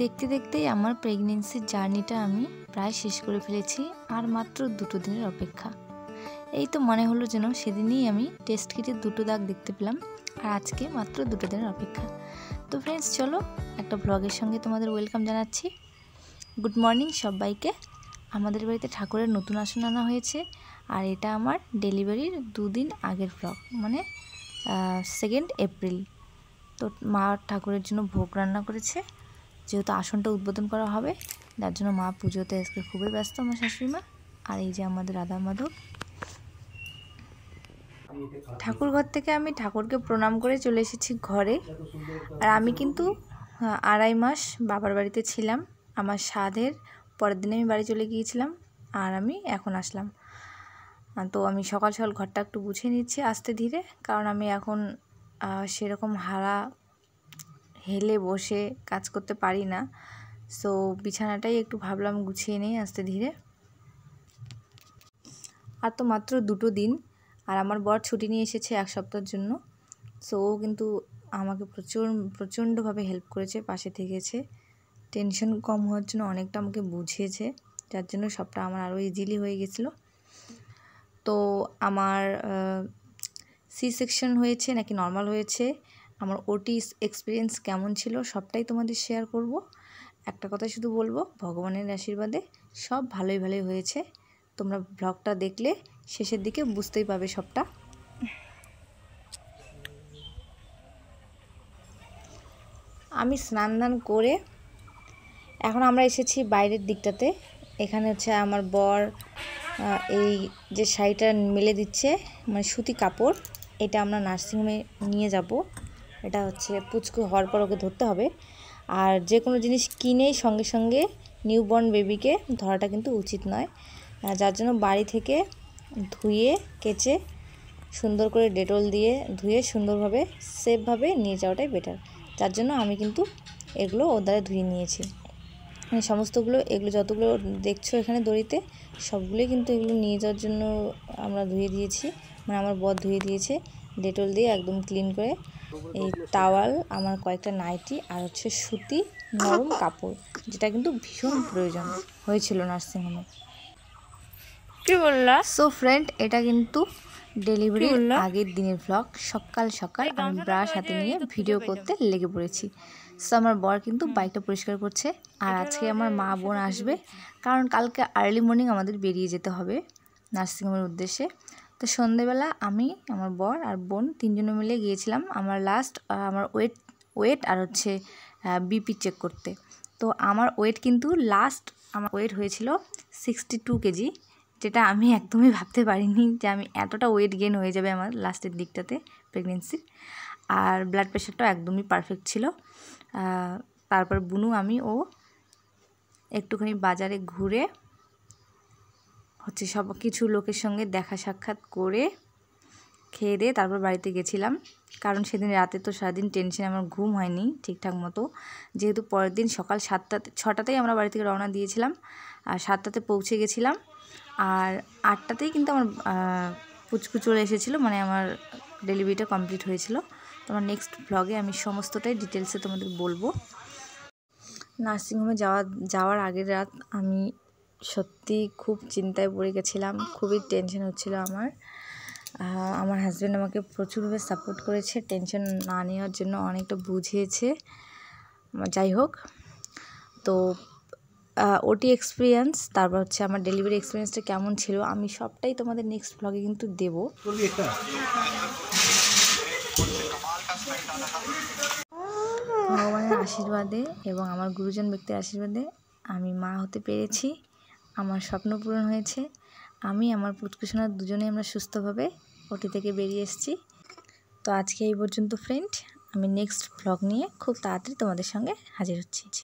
দেখতে দেখতেই আমার প্রেগনেন্সির জার্নিটা আমি প্রায় শেষ করে ফেলেছি আর মাত্র দুটো দিনের অপেক্ষা এই তো মনে হলো যেন সেদিনই আমি টেস্ট কিটে দুটো দাগ দেখতে পেলাম আর আজকে মাত্র দুটো দিনের অপেক্ষা তো ফ্রেন্ডস চলো একটা ব্লগের সঙ্গে তোমাদের ওয়েলকাম জানাচ্ছি গুড মর্নিং সবাইকে আমাদের বাড়িতে ঠাকুরের নতুন আসন আনা হয়েছে আর এটা আমার ডেলিভারির দুদিন আগের ব্লগ মানে সেকেন্ড এপ্রিল তো মা ঠাকুরের জন্য ভোগ রান্না করেছে যেহেতু আসনটা উদ্বোধন করা হবে যার জন্য মা পুজোতে আজকে খুবই ব্যস্ত আমার শাশুড়ি মা আর এই যে আমাদের রাধা মাধব ঠাকুর ঘর থেকে আমি ঠাকুরকে প্রণাম করে চলে এসেছি ঘরে আর আমি কিন্তু আড়াই মাস বাবার বাড়িতে ছিলাম আমার সাধের পরের দিনে আমি বাড়ি চলে গিয়েছিলাম আর আমি এখন আসলাম তো আমি সকাল সকাল ঘরটা একটু গুছিয়ে নিচ্ছি আস্তে ধীরে কারণ আমি এখন সেরকম হারা হেলে বসে কাজ করতে পারি না সো বিছানাটাই একটু ভাবলাম গুছিয়ে নেই আস্তে ধীরে আর তো মাত্র দুটো দিন আর আমার বর ছুটি নিয়ে এসেছে এক সপ্তাহের জন্য সো ও কিন্তু আমাকে প্রচুর প্রচণ্ডভাবে হেল্প করেছে পাশে থেকেছে টেনশন কম হওয়ার জন্য অনেকটা আমাকে বুঝিয়েছে যার জন্য সবটা আমার আরও ইজিলি হয়ে গেছিলো তো আমার সি সেকশন হয়েছে নাকি নর্মাল হয়েছে আমার ওটি এক্সপিরিয়েন্স কেমন ছিল সবটাই তোমাদের শেয়ার করব একটা কথা শুধু বলবো ভগবানের আশীর্বাদে সব ভালোই ভালোই হয়েছে তোমরা ব্লগটা দেখলে শেষের দিকে বুঝতেই পাবে সবটা আমি স্নান দান করে এখন আমরা এসেছি বাইরের দিকটাতে এখানে হচ্ছে আমার বর এই যে শাড়িটা মেলে দিচ্ছে মানে সুতি কাপড় এটা আমরা নার্সিংহোমে নিয়ে যাব এটা হচ্ছে পুচকু হওয়ার পর ওকে ধরতে হবে আর যে কোনো জিনিস কিনে সঙ্গে সঙ্গে নিউবর্ন বেবিকে ধরাটা কিন্তু উচিত নয় যার জন্য বাড়ি থেকে ধুয়ে কেচে সুন্দর করে ডেটল দিয়ে ধুয়ে সুন্দরভাবে সেফভাবে নিয়ে যাওয়াটাই বেটার যার জন্য আমি কিন্তু এগুলো ওর দ্বারা ধুয়ে নিয়েছি সমস্তগুলো এগুলো যতগুলো দেখছো এখানে দড়িতে সবগুলোই কিন্তু এগুলো নিয়ে যাওয়ার জন্য আমরা ধুয়ে দিয়েছি মানে আমার বর ধুয়ে দিয়েছে ডেটল দিয়ে একদম ক্লিন করে এই তাওয়াল আমার কয়েকটা নাইটি আর হচ্ছে সুতি নরম কাপড় যেটা কিন্তু ভীষণ প্রয়োজন হয়েছিল নার্সিংহোমে কী বললা সো ফ্রেন্ড এটা কিন্তু ডেলিভারি আগের দিনের ব্লগ সকাল সকাল আমি ব্রাশ হাতে নিয়ে ভিডিও করতে লেগে পড়েছি সো আমার বর কিন্তু বাইকটা পরিষ্কার করছে আর আজকে আমার মা বোন আসবে কারণ কালকে আর্লি মর্নিং আমাদের বেরিয়ে যেতে হবে নার্সিংহোমের উদ্দেশ্যে তো সন্ধেবেলা আমি আমার বর আর বোন তিনজনে মিলে গিয়েছিলাম আমার লাস্ট আমার ওয়েট ওয়েট আর হচ্ছে বিপি চেক করতে তো আমার ওয়েট কিন্তু লাস্ট আমার ওয়েট হয়েছিল সিক্সটি টু কেজি যেটা আমি একদমই ভাবতে পারিনি যে আমি এতটা ওয়েট গেন হয়ে যাবে আমার লাস্টের দিকটাতে প্রেগনেন্সির আর ব্লাড প্রেশারটাও একদমই পারফেক্ট ছিল তারপর বুনু আমি ও একটুখানি বাজারে ঘুরে হচ্ছে সব কিছু লোকের সঙ্গে দেখা সাক্ষাৎ করে খেয়ে দিয়ে তারপর বাড়িতে গেছিলাম কারণ সেদিন রাতে তো সারাদিন টেনশন আমার ঘুম হয়নি ঠিকঠাক মতো যেহেতু পরের দিন সকাল সাতটাতে ছটাতেই আমরা বাড়ি থেকে রওনা দিয়েছিলাম আর সাতটাতে পৌঁছে গেছিলাম আর আটটাতেই কিন্তু আমার পুচকু চলে এসেছিলো মানে আমার ডেলিভারিটা কমপ্লিট হয়েছিল তো আমার নেক্সট ব্লগে আমি সমস্তটাই ডিটেলসে তোমাদের বলবো নার্সিংহোমে যাওয়া যাওয়ার আগের রাত আমি সত্যি খুব চিন্তায় পড়ে গেছিলাম খুবই টেনশন হচ্ছিল আমার আমার হাজব্যান্ড আমাকে প্রচুরভাবে সাপোর্ট করেছে টেনশন না নেওয়ার জন্য অনেকটা বুঝিয়েছে যাই হোক তো ওটি এক্সপিরিয়েন্স তারপর হচ্ছে আমার ডেলিভারি এক্সপিরিয়েন্সটা কেমন ছিল আমি সবটাই তোমাদের নেক্সট ব্লগে কিন্তু দেবো ভগবানের আশীর্বাদে এবং আমার গুরুজন ব্যক্তির আশীর্বাদে আমি মা হতে পেরেছি আমার স্বপ্ন পূরণ হয়েছে আমি আমার পুচকুসোনার দুজনে আমরা সুস্থভাবে ওটি থেকে বেরিয়ে এসেছি তো আজকে এই পর্যন্ত ফ্রেন্ড আমি নেক্সট ব্লগ নিয়ে খুব তাড়াতাড়ি তোমাদের সঙ্গে হাজির হচ্ছি